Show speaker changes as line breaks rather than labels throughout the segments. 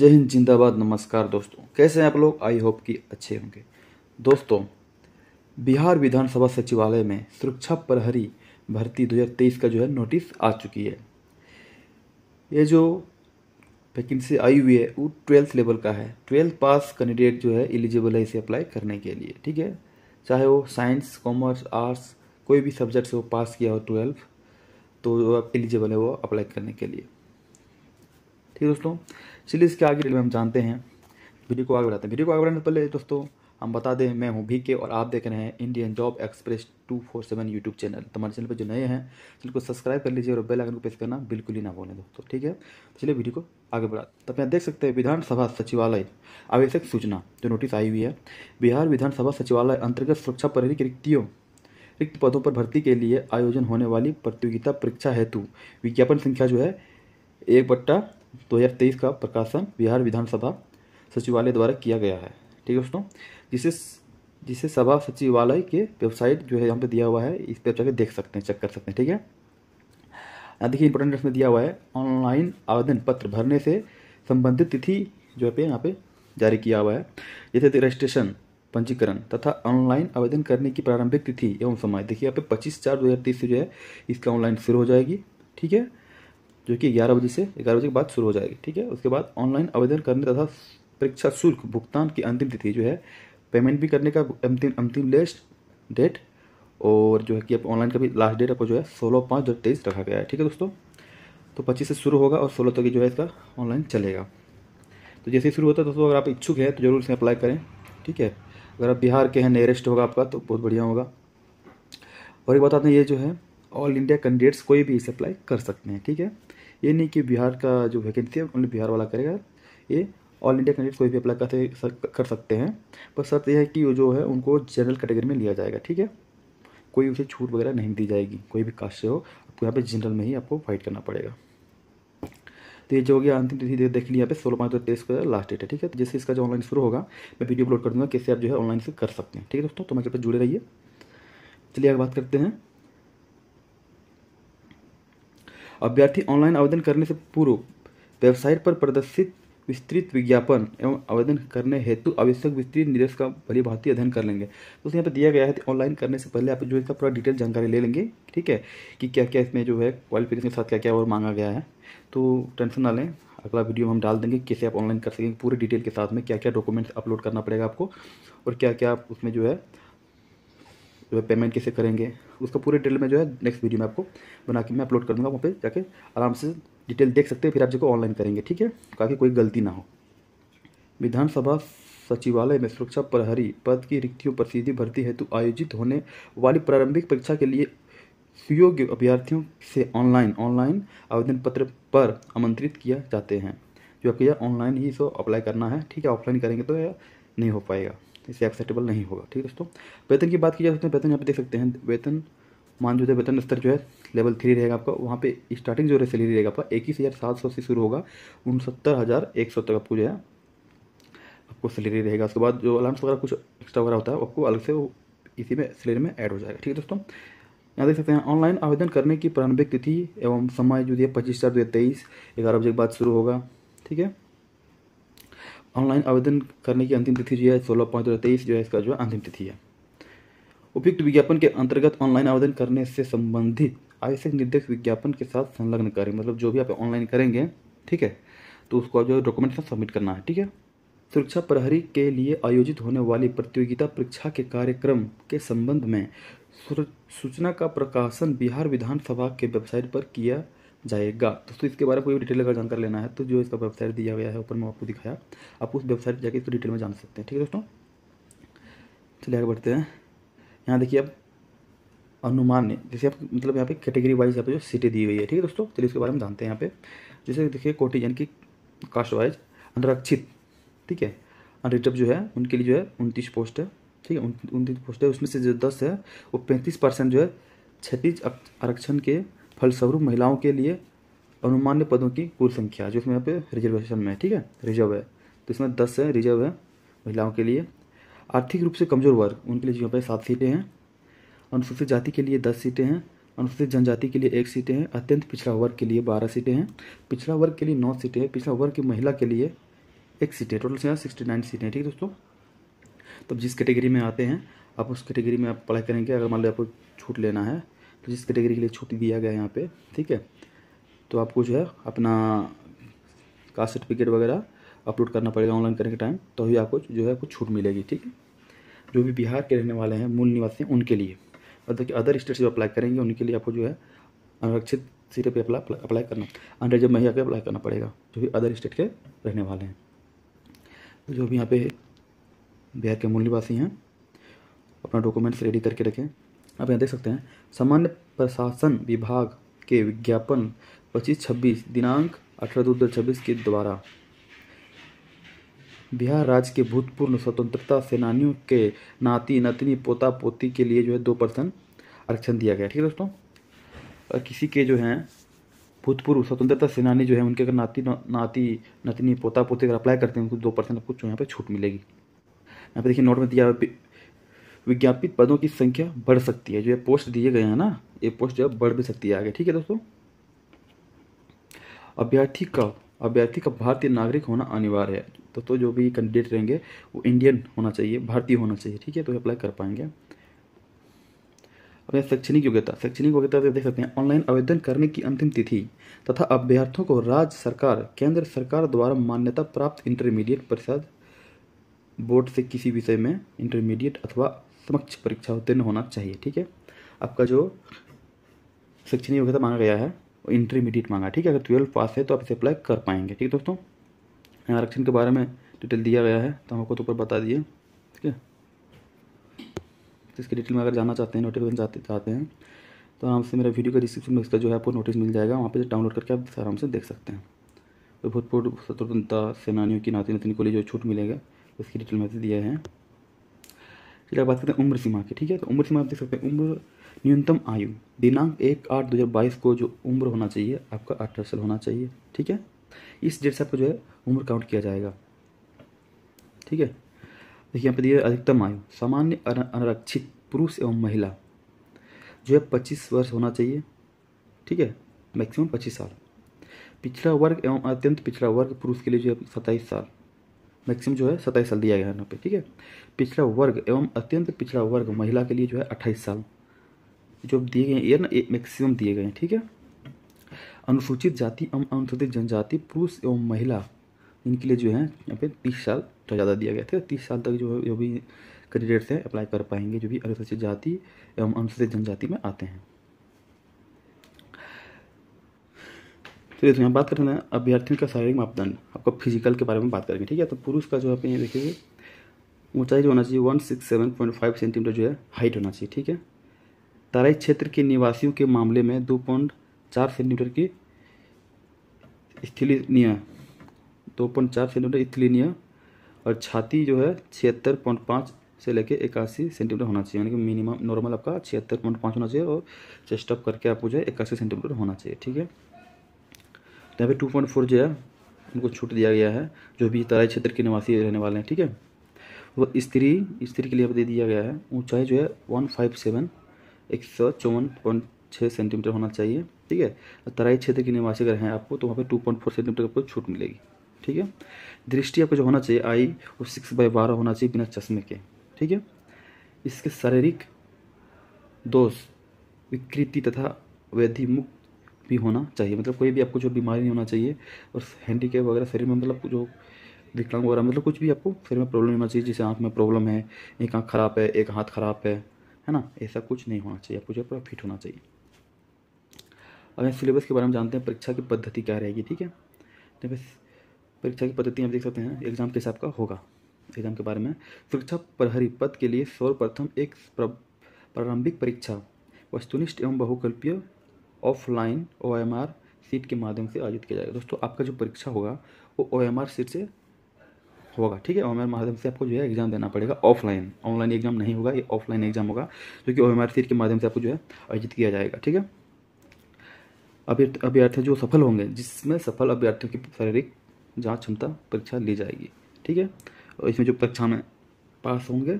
जय हिंद जिंदाबाद नमस्कार दोस्तों कैसे हैं आप लोग आई होप कि अच्छे होंगे दोस्तों बिहार विधानसभा सचिवालय में सुरक्षा प्रहरी भर्ती 2023 का जो है नोटिस आ चुकी है ये जो वैकेंसी आई हुई है वो ट्वेल्थ लेवल का है ट्वेल्थ पास कैंडिडेट जो है एलिजिबल है इसे अप्लाई करने के लिए ठीक है चाहे वो साइंस कॉमर्स आर्ट्स कोई भी सब्जेक्ट से वो पास किया हो ट्वेल्थ तो एलिजिबल है वो अप्लाई करने के लिए ठीक है दोस्तों चलिए इसके आगे हम जानते हैं वीडियो को आगे बढ़ाते हैं वीडियो को आगे बढ़ाने से पहले दोस्तों हम बता दें मैं हूं के और आप देख रहे हैं Indian job express two four seven YouTube channel हमारे चैनल पर जो नए हैं चैनल को सब्सक्राइब कर लीजिए और बेल आइकन को प्रेस करना बिल्कुल ही ना बोलें दोस्तों ठीक है तो चलिए वीडियो को आगे बढ़ा तब तो यहाँ देख सकते हैं विधानसभा सचिवालय आवश्यक सूचना जो नोटिस आई हुई है बिहार विधानसभा सचिवालय अंतर्गत सुरक्षा प्रहरी की रिक्तियों रिक्त पदों पर भर्ती के लिए आयोजन होने वाली प्रतियोगिता परीक्षा हेतु विज्ञापन संख्या जो है एक बट्टा 2023 का प्रकाशन बिहार विधानसभा सचिवालय द्वारा किया गया है ठीक है दोस्तों जिसे जिसे सभा सचिवालय के वेबसाइट जो है यहाँ पे दिया हुआ है इस पर जाकर देख सकते हैं चेक कर सकते हैं ठीक है यहाँ देखिए इंपोर्टेंट इसमें दिया हुआ है ऑनलाइन आवेदन पत्र भरने से संबंधित तिथि जो है यहाँ पे जारी किया हुआ है जैसे रजिस्ट्रेशन पंजीकरण तथा ऑनलाइन आवेदन करने की प्रारंभिक तिथि एवं समय देखिए यहाँ पे 25 चार 2023 से जो है इसका ऑनलाइन शुरू हो जाएगी ठीक है जो कि ग्यारह बजे से ग्यारह बजे के बाद शुरू हो जाएगी ठीक है उसके बाद ऑनलाइन आवेदन करने तथा परीक्षा शुल्क भुगतान की अंतिम तिथि जो है पेमेंट भी करने का अंतिम अंतिम लेस्ट डेट और जो है कि आप ऑनलाइन का भी लास्ट डेट आपको जो है सोलह पाँच दो तेईस रखा गया है ठीक है दोस्तों तो पच्चीस से शुरू होगा और सोलह तक तो जो है इसका ऑनलाइन चलेगा तो जैसे ही शुरू होता है दोस्तों अगर आप इच्छुक हैं तो ज़रूर इसमें अप्लाई करें ठीक है अगर आप बिहार के हैं नियरेस्ट होगा आपका तो बहुत बढ़िया होगा और एक बात आते हैं ये जो है ऑल इंडिया कैंडिडेट्स कोई भी इसे अप्लाई कर सकते हैं ठीक है ये नहीं कि बिहार का जो वैकेंसी है उन्हें बिहार वाला करेगा ये ऑल इंडिया कैंडिडेट कोई भी अप्लाई कर कर सकते हैं पर शर्त यह है कि वो जो है उनको जनरल कैटेगरी में लिया जाएगा ठीक है कोई उसे छूट वगैरह नहीं दी जाएगी कोई भी कास्ट से हो आपको यहाँ पर जनरल में ही आपको फाइट करना पड़ेगा तो ये जो हो गया अंतिम तिथि देख लिया पे सोलह पाँच दो तेईस का लास्ट डेट है ठीक है तो जैसे इसका जो ऑनलाइन शुरू होगा मैं वीडियो अपलोड कर दूंगा कैसे आप जो है ऑनलाइन से कर सकते हैं ठीक है दोस्तों तो मेरे पर जुड़े रहिए चलिए अगर बात करते हैं अभ्यर्थी ऑनलाइन आवेदन करने से पूर्व वेबसाइट पर प्रदर्शित विस्तृत विज्ञापन एवं आवेदन करने हेतु आवश्यक विस्तृत निर्देश का भली भांति अध्ययन कर लेंगे तो यहाँ पर दिया गया है ऑनलाइन करने से पहले आप जो इसका पूरा डिटेल जानकारी ले लेंगे ठीक है कि क्या क्या इसमें जो है क्वालिफिकेशन के साथ क्या क्या और मांगा गया है तो टेंशन ना लें अगला वीडियो हम डाल देंगे कैसे आप ऑनलाइन कर सकेंगे पूरे डिटेल के साथ में क्या क्या डॉक्यूमेंट्स अपलोड करना पड़ेगा आपको और क्या क्या आप उसमें जो है जो है पेमेंट कैसे करेंगे उसका पूरे डिटेल में जो है नेक्स्ट वीडियो में आपको बना के मैं अपलोड कर दूँगा वहाँ पर जाके आराम से डिटेल देख सकते हैं फिर आप जो ऑनलाइन करेंगे ठीक है ताकि कोई गलती ना हो विधानसभा सचिवालय में सुरक्षा प्रहरी पद की रिक्तियों पर सीधी भर्ती हेतु आयोजित होने वाली प्रारंभिक परीक्षा के लिए सुयोग्य अभ्यर्थियों से ऑनलाइन ऑनलाइन आवेदन पत्र पर आमंत्रित किया जाते हैं जो आपके ऑनलाइन ही इसको अप्लाई करना है ठीक है ऑफलाइन करेंगे तो नहीं हो पाएगा इससे एक्सेप्टेबल नहीं होगा ठीक है दोस्तों वेतन की बात की जाए तो वेतन यहाँ पे देख सकते हैं वेतन मान जो है वेतन स्तर जो है लेवल थ्री रहेगा आपका वहाँ पे स्टार्टिंग जो है सैलरी रहेगा आपका इक्कीस हज़ार सात सौ से शुरू होगा उनसत्तर हज़ार एक सौ तक आपको जो है आपको सैलरी रहेगा उसके बाद जो अलाउंस वगैरह कुछ एक्स्ट्रा वगैरह होता है आपको अलग से वो इसी में सैलरी में ऐड हो जाएगा ठीक है दोस्तों यहाँ देख सकते हैं ऑनलाइन आवेदन करने की प्रारंभिक तिथि एवं समय जो है पच्चीस चार दो हज़ार तेईस ग्यारह बजे के बाद शुरू होगा ठीक है ऑनलाइन आवेदन करने की अंतिम तिथि जो है सोलह पाँच दो जो है इसका जो अंतिम तिथि है उपयुक्त विज्ञापन के अंतर्गत ऑनलाइन आवेदन करने से संबंधित आवश्यक निर्देश विज्ञापन के साथ संलग्न करें मतलब जो भी आप ऑनलाइन करेंगे ठीक है तो उसको जो डॉक्यूमेंट सबमिट करना है ठीक है सुरक्षा प्रहरी के लिए आयोजित होने वाली प्रतियोगिता परीक्षा के कार्यक्रम के संबंध में सूचना का प्रकाशन बिहार विधानसभा के वेबसाइट पर किया जाएगा दोस्तों इसके बारे में कोई डिटेल अगर जानकारी लेना है तो जो इसका वेबसाइट दिया गया है ऊपर में आपको दिखाया आप उस वेबसाइट पर जाकर इसको डिटेल में जान सकते हैं ठीक है दोस्तों चलिए आगे बढ़ते हैं यहाँ देखिए अब अनुमान ने जैसे आप मतलब यहाँ पे कैटेगरी वाइज यहाँ पे जो सीटें दी हुई है ठीक है दोस्तों चलिए इसके बारे में जानते हैं यहाँ पे जैसे देखिए कोटी यानी कि कास्ट वाइज अनरक्षित ठीक है अनरिजर्व जो है उनके लिए जो है उनतीस पोस्ट है ठीक है उनतीस पोस्ट है उसमें से जो दस है वो पैंतीस परसेंट जो है क्षतिज आरक्षण के फलस्वरूप महिलाओं के लिए अनुमान्य पदों की कुल संख्या जो इसमें यहाँ पे रिजर्वेशन में है ठीक है रिजर्व है तो इसमें दस है रिजर्व है महिलाओं के लिए आर्थिक रूप से कमजोर वर्ग उनके लिए जो यहाँ पे सात सीटें हैं अनुसूचित जाति के लिए दस सीटें हैं अनुसूचित जनजाति के लिए एक सीटें हैं अत्यंत पिछड़ा वर्ग के लिए बारह सीटें हैं पिछड़ा वर्ग के लिए नौ सीटें हैं पिछड़ा वर्ग की महिला के लिए एक सीटें टोटल से यहाँ सिक्सटी नाइन सीटें ठीक है दोस्तों तब तो जिस कैटेगरी में आते हैं आप उस कैटेगरी में आप पढ़ाई करेंगे अगर मान लो आपको छूट लेना है तो जिस कैटेगरी के लिए छूट दिया गया है यहाँ पे ठीक है तो आपको जो है अपना कास्ट सर्टिफिकेट वगैरह अपलोड करना पड़ेगा ऑनलाइन करने के टाइम तो ही आपको जो है कुछ छूट मिलेगी ठीक है जो भी बिहार के रहने वाले हैं मूल निवासी हैं उनके लिए मतलब कि अदर स्टेट से अप्लाई करेंगे उनके लिए आपको जो है अनुरक्षित सीटें पर अप्लाई अप्लाई करना अंडर जब महिला पे अप्लाई करना पड़ेगा जो भी अदर स्टेट के रहने वाले हैं जो भी यहाँ पे बिहार के मूल निवासी हैं अपना डॉक्यूमेंट्स रेडी करके रखें आप यहाँ देख सकते हैं सामान्य प्रशासन विभाग के विज्ञापन पच्चीस छब्बीस दिनांक अठारह दो छब्बीस के द्वारा बिहार राज्य के भूतपूर्व स्वतंत्रता सेनानियों के नाती नतनी पोता पोती के लिए जो है दो परसेंट आरक्षण दिया गया ठीक है दोस्तों और किसी के जो हैं भूतपूर्व स्वतंत्रता सेनानी जो है उनके अगर नाती नाती नतनी पोता पोती अगर अप्लाई करते हैं उनको दो परसेंट कुछ यहाँ पर छूट मिलेगी यहाँ पे देखिए नोट में दिया विज्ञापित पदों की संख्या बढ़ सकती है जो ये पोस्ट दिए गए हैं ना ये पोस्ट जो बढ़ भी सकती है आगे ठीक है दोस्तों अभ्यर्थी का अभ्यर्थी का भारतीय नागरिक होना अनिवार्य है तो तो जो भी कैंडिडेट रहेंगे वो इंडियन होना चाहिए भारतीय होना चाहिए ठीक है तो अप्लाई कर पाएंगे अब शैक्षणिक योग्यता शैक्षणिक योग्यता देख सकते हैं ऑनलाइन आवेदन करने की अंतिम तिथि तथा अभ्यर्थियों को राज्य सरकार केंद्र सरकार द्वारा मान्यता प्राप्त इंटरमीडिएट परिषद बोर्ड से किसी विषय में इंटरमीडिएट अथवा समक्ष परीक्षा उत्तीर्ण होना चाहिए ठीक है आपका जो शिक्षण योग्यता मांगा गया है वो इंटरमीडिएट मांगा ठीक है अगर ट्वेल्व पास है तो आप इसे अप्लाई कर पाएंगे ठीक है दोस्तों आरक्षण के बारे में डिटेल दिया गया है तो हमको तो ऊपर बता दिए ठीक है तो इसके डिटेल में अगर जानना चाहते हैं नोटिफिकेशन चाहते चाहते हैं तो आराम से मेरा वीडियो का डिस्क्रिप्शन में इसका जो है आपको नोटिस मिल जाएगा वहाँ पे डाउनलोड करके आप आराम से देख सकते हैं तो भूतपूर्व स्वतंत्रता सेनानियों की नाती नतनी को लिए जो छूट मिलेगा उसकी डिटेल में दिया है फिर आप बात करते हैं उम्र सीमा की ठीक है तो उम्र सीमा आप देख सकते हैं उम्र न्यूनतम आयु दिनांक एक आठ दो हज़ार बाईस को जो उम्र होना चाहिए आपका अठारह साल होना चाहिए ठीक है इस डेट से आपको जो है उम्र काउंट किया जाएगा ठीक है देखिए यहाँ पर दिया अधिकतम आयु सामान्य अनारक्षित पुरुष एवं महिला जो है पच्चीस वर्ष होना चाहिए ठीक है मैक्सिमम पच्चीस साल पिछड़ा वर्ग एवं अत्यंत पिछड़ा वर्ग पुरुष के लिए जो है सत्ताईस साल मैक्सिमम जो है सत्ताईस साल दिया गया है यहाँ पे ठीक है पिछड़ा वर्ग एवं अत्यंत पिछड़ा वर्ग महिला के लिए जो है अट्ठाईस साल जो दिए गए ये ना मैक्सिमम दिए गए हैं ठीक है अनुसूचित जाति एवं अनुसूचित जनजाति पुरुष एवं महिला इनके लिए जो है यहाँ पे तीस साल तो ज़्यादा दिया गया था तीस साल तक जो जो भी कैंडिडेट्स हैं अप्लाई कर पाएंगे जो भी अनुसूचित जाति एवं अनुसूचित जनजाति में आते हैं चलिए तो यहाँ बात करते हैं अभ्यर्थियों का शारीरिक मापदंड आपको फिजिकल के बारे में बात करेंगे ठीक है तो पुरुष का जो आप ये देखिए ऊंचाई जो होना चाहिए one six seven point five centimetre जो है हाइट होना चाहिए ठीक है तराई क्षेत्र के निवासियों के मामले में दो पॉइंट चार सेंटीमीटर की स्थिलीनीय दो पॉइंट चार सेंटीमीटर स्थिलीनीय और छाती जो है छिहत्तर पॉइंट पाँच से लेकर इक्यासी सेंटीमीटर होना चाहिए यानी कि मिनिमम नॉर्मल आपका छिहत्तर पॉइंट पाँच होना चाहिए और चेस्ट अप करके आपको जो है इक्यासी सेंटीमीटर होना चाहिए ठीक है यहाँ पे टू पॉइंट फोर जो है उनको छूट दिया गया है जो भी तराई क्षेत्र के निवासी रहने वाले हैं ठीक है वो स्त्री स्त्री के लिए दे दिया गया है ऊंचाई जो है वन फाइव सेवन एक सौ चौवन पॉइंट छः सेंटीमीटर होना चाहिए ठीक है तराई क्षेत्र के निवासी अगर हैं आपको तो वहाँ पर टू पॉइंट फोर सेंटीमीटर आपको छूट मिलेगी ठीक है दृष्टि आपको जो होना चाहिए आई वो सिक्स बाई बारह होना चाहिए बिना चश्मे के ठीक है इसके शारीरिक दोष विकृति तथा मुक्त भी होना चाहिए मतलब कोई भी आपको जो बीमारी नहीं होना चाहिए और हैंडीकेप वगैरह शरीर में मतलब जो विकलांग वगैरह मतलब कुछ भी आपको शरीर में प्रॉब्लम नहीं होना चाहिए जैसे आँख में प्रॉब्लम है एक आँख खराब है एक हाथ खराब है है ना ऐसा कुछ नहीं होना चाहिए आपको जो पूरा फिट होना चाहिए अब सिलेबस के बारे में जानते हैं परीक्षा की पद्धति क्या रहेगी ठीक है तो बस परीक्षा की पद्धति आप देख सकते हैं एग्जाम हिसाब आपका होगा एग्जाम के बारे में सुरक्षा प्रहरी पद के लिए सर्वप्रथम एक प्रारंभिक परीक्षा वस्तुनिष्ठ एवं बहुकल्पीय offline O M R sheet के माध्यम से आयोजित किया जाएगा दोस्तों आपका जो परीक्षा होगा वो ओ एम आर सीट से होगा ठीक है ओ एम आर माध्यम से आपको जो है एग्जाम देना पड़ेगा ऑफलाइन ऑनलाइन एग्जाम नहीं होगा ये ऑफलाइन एग्जाम होगा जो कि ओ एम आर सीट के माध्यम से आपको जो है आयोजित किया जाएगा ठीक है अभ्यर्थी अभ्यर्थी जो सफल होंगे जिसमें सफल अभ्यर्थियों की शारीरिक जाँच क्षमता परीक्षा ली जाएगी ठीक है और इसमें जो परीक्षा में पास होंगे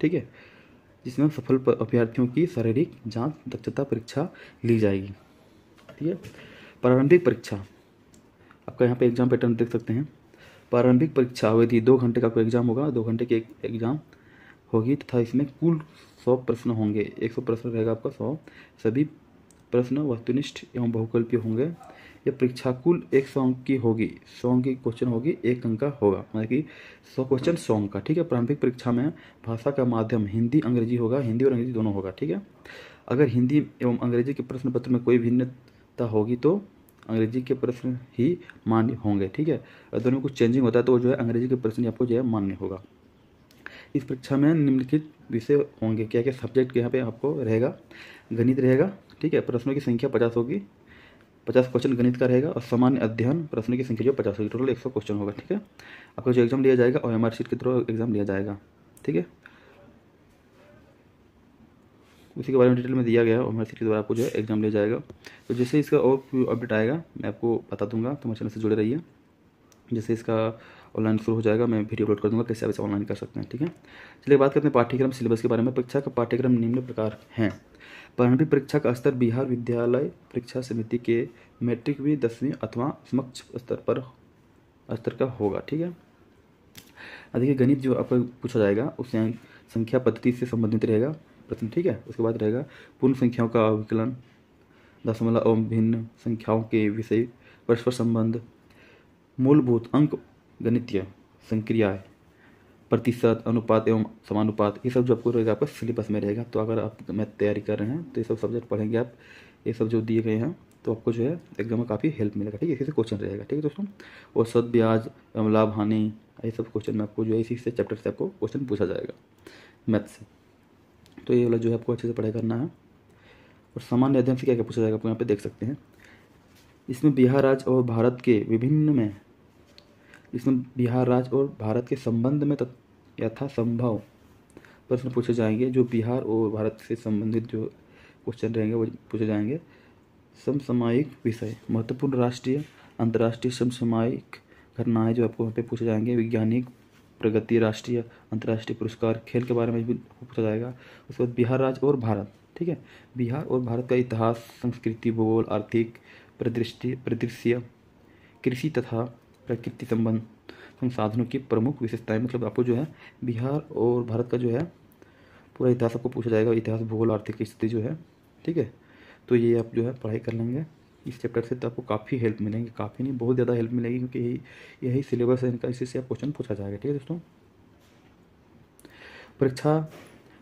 ठीक है जिसमें सफल अभ्यर्थियों की शारीरिक जांच दक्षता परीक्षा ली जाएगी ठीक है प्रारंभिक परीक्षा आपका यहाँ पे एग्जाम पैटर्न देख सकते हैं प्रारंभिक परीक्षा अवधि दो घंटे का कोई एग्जाम होगा दो घंटे की एग्जाम होगी तथा इसमें कुल सौ प्रश्न होंगे एक सौ प्रश्न रहेगा आपका सौ सभी प्रश्न वस्तुनिष्ठ एवं बहुकल्पीय होंगे ये परीक्षा कुल एक सॉन्ग की होगी सॉन्ग की क्वेश्चन होगी एक अंक का होगा मतलब कि सौ क्वेश्चन सॉन्ग का ठीक है प्रारंभिक परीक्षा में भाषा का माध्यम हिंदी अंग्रेजी होगा हिंदी और अंग्रेजी दोनों होगा ठीक है अगर हिंदी एवं अंग्रेजी के प्रश्न पत्र में कोई भिन्नता होगी तो अंग्रेजी के प्रश्न ही मान्य होंगे ठीक है अगर दोनों में कुछ चेंजिंग होता है तो जो है अंग्रेजी के प्रश्न आपको जो है मान्य होगा इस परीक्षा में निम्नलिखित विषय होंगे क्या क्या सब्जेक्ट यहाँ पे आपको रहेगा गणित रहेगा ठीक है प्रश्नों की संख्या पचास होगी पचास क्वेश्चन गणित का रहेगा और सामान्य अध्ययन प्रश्न की संख्या जो पचास होगी टोटल एक सौ क्वेश्चन होगा ठीक है आपका जो एग्जाम लिया जाएगा और एम आर के थ्रू एग्जाम लिया जाएगा ठीक है उसी के बारे में डिटेल में दिया गया है और सीट के द्वारा आपको जो है एग्जाम लिया जाएगा तो जैसे इसका और अपडेट आएगा मैं आपको बता दूंगा तो हमारे चैनल से जुड़े रहिए जैसे इसका ऑनलाइन शुरू हो जाएगा मैं वीडियो अपलोड कर दूँगा कैसे आप इसे ऑनलाइन कर सकते हैं ठीक है चलिए बात करते हैं पाठ्यक्रम सिलेबस के बारे में परीक्षा का पाठ्यक्रम निम्न प्रकार हैं प्रारंभिक परीक्षा का स्तर बिहार विद्यालय परीक्षा समिति के मैट्रिक भी दसवीं अथवा समक्ष स्तर पर स्तर का होगा ठीक है देखिए गणित जो आपको पूछा जाएगा उससे संख्या पद्धति से संबंधित रहेगा प्रश्न ठीक है उसके बाद रहेगा पूर्ण संख्याओं का अवकलन दशमलव और भिन्न संख्याओं के विषय परस्पर संबंध मूलभूत अंक गणितीय संक्रिया प्रतिशत अनुपात एवं समानुपात ये सब जो आपको रहेगा आपका सिलेबस में रहेगा तो अगर आप मैथ तैयारी कर रहे हैं तो ये सब सब्जेक्ट पढ़ेंगे आप ये सब जो दिए गए हैं तो आपको जो है एग्जाम में काफ़ी हेल्प मिलेगा ठीक है इसी से क्वेश्चन रहेगा ठीक है दोस्तों और सद ब्याज एवं लाभ हानि ये सब क्वेश्चन में आपको जो है इसी से चैप्टर से आपको क्वेश्चन पूछा जाएगा मैथ से तो ये वाला जो है आपको अच्छे से पढ़ाई करना है और सामान्य अध्ययन से क्या क्या पूछा जाएगा आप यहाँ पे देख सकते हैं इसमें बिहार राज्य और भारत के विभिन्न में इसमें बिहार राज्य और भारत के संबंध में यथासंभव प्रश्न पूछे जाएंगे जो बिहार और भारत से संबंधित जो क्वेश्चन रहेंगे वो पूछे जाएंगे समसामयिक विषय महत्वपूर्ण राष्ट्रीय अंतर्राष्ट्रीय समसामयिक घटनाएं जो आपको वहाँ पे पूछे जाएंगे वैज्ञानिक प्रगति राष्ट्रीय अंतर्राष्ट्रीय पुरस्कार खेल के बारे में भी पूछा जाएगा उसके बाद बिहार राज्य और भारत ठीक है बिहार और भारत का इतिहास संस्कृति भूगोल आर्थिक परिदृष्टि परिदृश्य कृषि तथा प्रकृति संबंध संसाधनों की प्रमुख विशेषताएं मतलब आपको जो है बिहार और भारत का जो है पूरा इतिहास आपको पूछा जाएगा इतिहास भूगोल आर्थिक स्थिति जो है ठीक है तो ये आप जो है पढ़ाई कर लेंगे इस चैप्टर से तो आपको काफ़ी हेल्प मिलेगी काफ़ी नहीं बहुत ज़्यादा हेल्प मिलेगी क्योंकि यही यही सिलेबस है इनका इसी से आप क्वेश्चन पूछा जाएगा ठीक है दोस्तों परीक्षा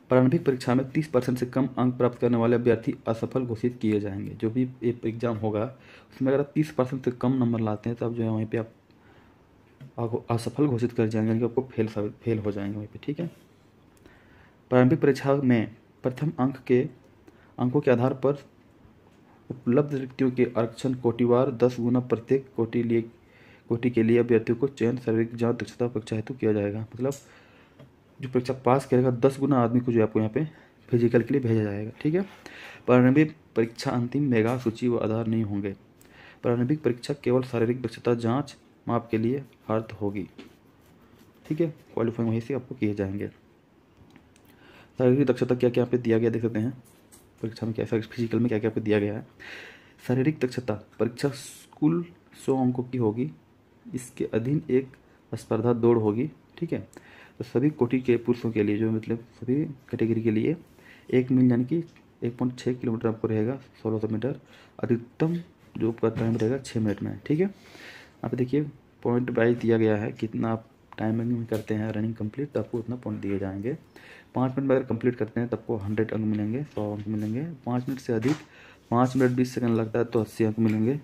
प्रारंभिक परीक्षा में तीस परसेंट से कम अंक प्राप्त करने वाले अभ्यर्थी असफल घोषित किए जाएंगे जो भी एक एग्जाम होगा उसमें अगर आप तीस परसेंट से कम नंबर लाते हैं तो आप जो है वहीं पर आप आपको असफल घोषित कर जाएंगे यानी कि आपको फेल साबित फेल हो जाएंगे वहीं पर ठीक है प्रारंभिक परीक्षा में प्रथम अंक के अंकों के आधार पर उपलब्ध रिक्तियों के आरक्षण कोटिवार दस गुना प्रत्येक कोटि लिए कोटि के लिए अभ्यर्थियों को चयन शारीरिक जहाँ दक्षता परीक्षा हेतु किया जाएगा मतलब जो परीक्षा पास करेगा दस गुना आदमी को जो आपको यहाँ पे फिजिकल के लिए भेजा जाएगा ठीक है प्रारंभिक परीक्षा अंतिम मेगा सूची व आधार नहीं होंगे प्रारंभिक परीक्षा केवल शारीरिक दक्षता जाँच माप के लिए अर्थ होगी ठीक है क्वालिफाइंग वहीं से आपको किए जाएंगे शारीरिक दक्षता क्या क्या पे दिया गया देख सकते हैं परीक्षा में क्या फिजिकल में क्या क्या पे दिया गया है शारीरिक दक्षता परीक्षा कुल सौ अंकों की होगी इसके अधीन एक स्पर्धा दौड़ होगी ठीक है तो सभी कोटि के पुरुषों के लिए जो मतलब सभी कैटेगरी के लिए एक मील यानी कि एक पॉइंट छः किलोमीटर आपको रहेगा सोलह सौ मीटर अधिकतम जो आपका टाइम रहेगा छः मिनट में ठीक है आप देखिए पॉइंट वाइज दिया गया है कितना आप टाइमिंग में करते हैं रनिंग कंप्लीट तो आपको उतना पॉइंट दिए जाएंगे पाँच मिनट में अगर कंप्लीट करते हैं तो आपको हंड्रेड अंक मिलेंगे सौ अंक मिलेंगे पाँच मिनट से अधिक पाँच मिनट बीस सेकंड लगता है तो अस्सी अंक मिलेंगे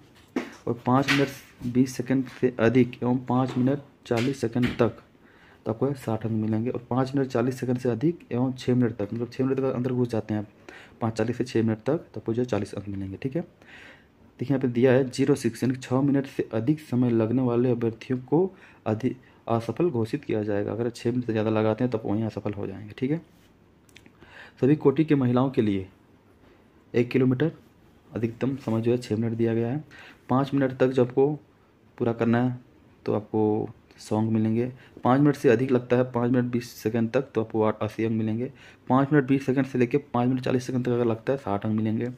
और पाँच मिनट बीस सेकंड से अधिक एवं पाँच मिनट चालीस सेकंड तक तो आपको साठ अंक मिलेंगे और पाँच मिनट चालीस सेकंड से अधिक एवं छः मिनट तक मतलब छः मिनट तक अंदर घुस जाते हैं आप पाँच चालीस से छः मिनट तक तो आपको जो है चालीस अंक मिलेंगे ठीक है देखिए यहाँ पे दिया है जीरो सिक्स यानी छः मिनट से अधिक समय लगने वाले अभ्यर्थियों को अधिक असफल घोषित किया जाएगा अगर छः मिनट से ज़्यादा लगाते हैं तब तो वहीं असफल हो जाएंगे ठीक है सभी कोटि के महिलाओं के लिए एक किलोमीटर अधिकतम समय जो है छः मिनट दिया गया है पाँच मिनट तक जब आपको पूरा करना है तो आपको सॉन्ग मिलेंगे पाँच मिनट से अधिक लगता है पाँच मिनट बीस सेकंड तक तो आपको अस्सी अंक मिलेंगे पाँच मिनट बीस सेकंड से लेके पाँच मिनट चालीस सेकंड तक अगर लगता है साठ अंक मिलेंगे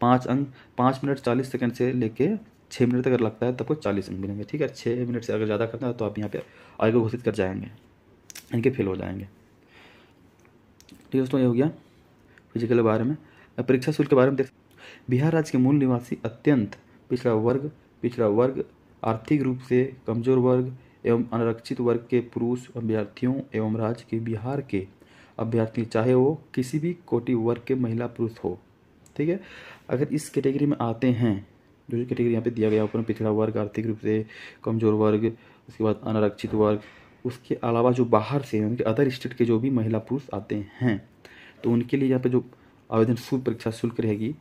पाँच अंक पाँच मिनट चालीस सेकंड से लेके छः मिनट तक अगर लगता है तो आपको चालीस अंक मिलेंगे ठीक है छः मिनट से अगर ज़्यादा करना है तो आप यहाँ पर आगे घोषित कर जाएंगे इनके फेल हो जाएंगे ठीक है दोस्तों ये हो गया फिजिकल के बारे में परीक्षा शुल्क के बारे में देख बिहार राज्य के मूल निवासी अत्यंत पिछड़ा वर्ग पिछड़ा वर्ग आर्थिक रूप से कमजोर वर्ग एवं अनारक्षित वर्ग के पुरुष अभ्यर्थियों एवं राज्य के बिहार के अभ्यर्थी चाहे वो किसी भी कोटि वर्ग के महिला पुरुष हो ठीक है अगर इस कैटेगरी में आते हैं जो कैटेगरी यहाँ पे दिया गया ऊपर पिछड़ा वर्ग आर्थिक रूप से कमज़ोर वर्ग उसके बाद अनारक्षित वर्ग उसके अलावा जो बाहर से कि अदर स्टेट के जो भी महिला पुरुष आते हैं तो उनके लिए यहाँ पे जो आवेदन शुल्क परीक्षा शुल्क रहेगी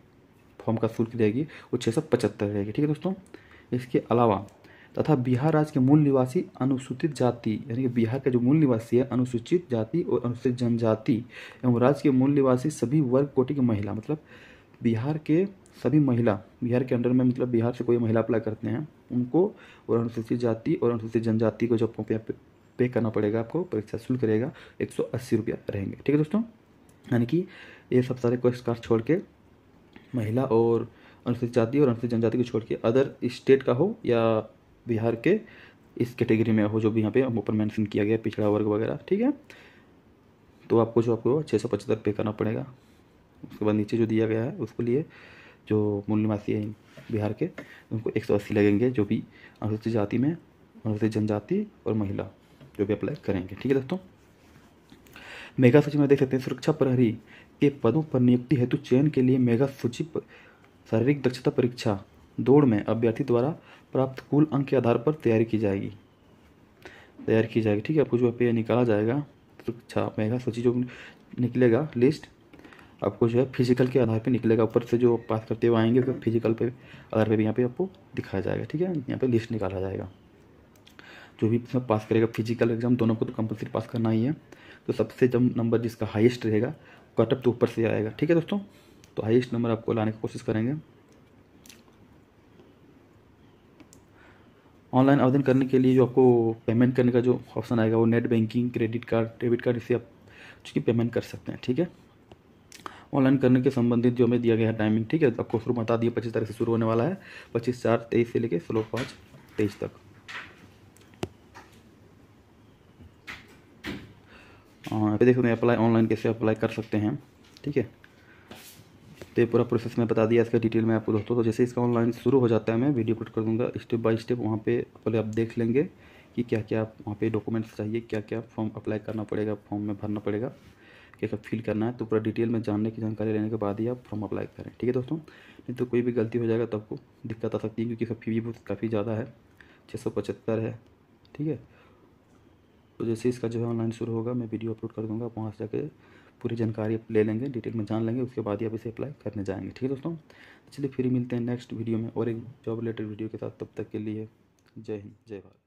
फॉर्म का शुल्क रहेगी वो छः सौ पचहत्तर रहेगी ठीक है दोस्तों इसके अलावा तथा बिहार राज्य के मूल निवासी अनुसूचित जाति यानी कि बिहार के जो मूल निवासी है अनुसूचित जाति और अनुसूचित जनजाति एवं राज्य के मूल निवासी सभी वर्ग कोटि की महिला मतलब बिहार के सभी महिला बिहार के अंडर में मतलब बिहार से कोई महिला अप्लाई करते हैं उनको और अनुसूचित जाति और अनुसूचित जनजाति को जो आपको पे करना पड़ेगा आपको परीक्षा शुल्क रहेगा एक सौ अस्सी रुपया रहेंगे ठीक है दोस्तों यानी कि ये सब सारे क्वेश्चन कार्ड छोड़ के महिला और अनुसूचित जाति और अनुसूचित जनजाति को छोड़ के अदर स्टेट का हो या बिहार के इस कैटेगरी में हो जो भी यहाँ पे ऊपर मेंशन किया गया पिछड़ा वर्ग वगैरह ठीक है तो आपको जो आपको छः सौ पचहत्तर पे करना पड़ेगा उसके बाद नीचे जो दिया गया है उसके लिए जो मूल निवासी है बिहार के उनको एक सौ अस्सी लगेंगे जो भी अनुसूचित जाति में अनुसूचित जनजाति और महिला जो भी अप्लाई करेंगे ठीक है दोस्तों मेगा सूची में देख सकते हैं सुरक्षा प्रहरी के पदों पर नियुक्ति हेतु चयन के लिए मेगा सूची शारीरिक दक्षता परीक्षा दौड़ में अभ्यर्थी द्वारा प्राप्त कुल अंक के आधार पर तैयारी की जाएगी तैयार की जाएगी ठीक है आपको जो पे निकाला जाएगा तो तो मेगा सूची जो निकलेगा लिस्ट आपको जो है फिजिकल के आधार पे निकलेगा ऊपर से जो पास करते हुए आएंगे तो फिजिकल पे आधार पे भी यहाँ पे आपको दिखाया जाएगा ठीक है यहाँ पे लिस्ट निकाला जाएगा जो भी इसमें पास करेगा फिजिकल एग्जाम दोनों को तो कंपलसरी पास करना ही है तो सबसे जब नंबर जिसका हाइस्ट रहेगा कटअप तो ऊपर से आएगा ठीक है दोस्तों तो हाइएस्ट नंबर आपको लाने की कोशिश करेंगे ऑनलाइन आवेदन करने के लिए जो आपको पेमेंट करने का जो ऑप्शन आएगा वो net banking credit card debit card इससे आप उसकी पेमेंट कर सकते हैं ठीक है ऑनलाइन करने के संबंधित जो हमें दिया गया है टाइमिंग ठीक है तो आपको शुरू बता दिया पच्चीस तारीख से शुरू होने वाला है पच्चीस चार तेईस से लेकर सोलह पाँच तेईस तक हाँ, देखो मैं देख सकते हैं अप्लाई ऑनलाइन कैसे अप्लाई कर सकते हैं ठीक है तो ये पूरा प्रोसेस मैं बता दिया इसका डिटेल में आपको दोस्तों तो जैसे इसका ऑनलाइन शुरू हो जाता है मैं वीडियो अपलोड कर दूँगा स्टेप बाय स्टेप वहाँ पे पहले आप देख लेंगे कि क्या क्या आप वहाँ पे डॉक्यूमेंट्स चाहिए क्या क्या फॉर्म अप्लाई करना पड़ेगा फॉर्म में भरना पड़ेगा क्या क्या फिल करना है तो पूरा डिटेल में जानने की जानकारी लेने के बाद ही आप फॉर्म अप्लाई करें ठीक है दोस्तों नहीं तो कोई भी गलती हो जाएगा तो आपको दिक्कत आ सकती है क्योंकि इसका फी भी काफ़ी ज़्यादा है छः सौ पचहत्तर है ठीक है तो जैसे इसका जो है ऑनलाइन शुरू होगा मैं वीडियो अपलोड कर दूँगा आप वहाँ से जाकर पूरी जानकारी ले लेंगे डिटेल में जान लेंगे उसके बाद ही आप इसे अप्लाई करने जाएंगे ठीक है दोस्तों तो चलिए फिर मिलते हैं नेक्स्ट वीडियो में और एक जॉब रिलेटेड वीडियो के साथ तब तक के लिए जय हिंद जय भारत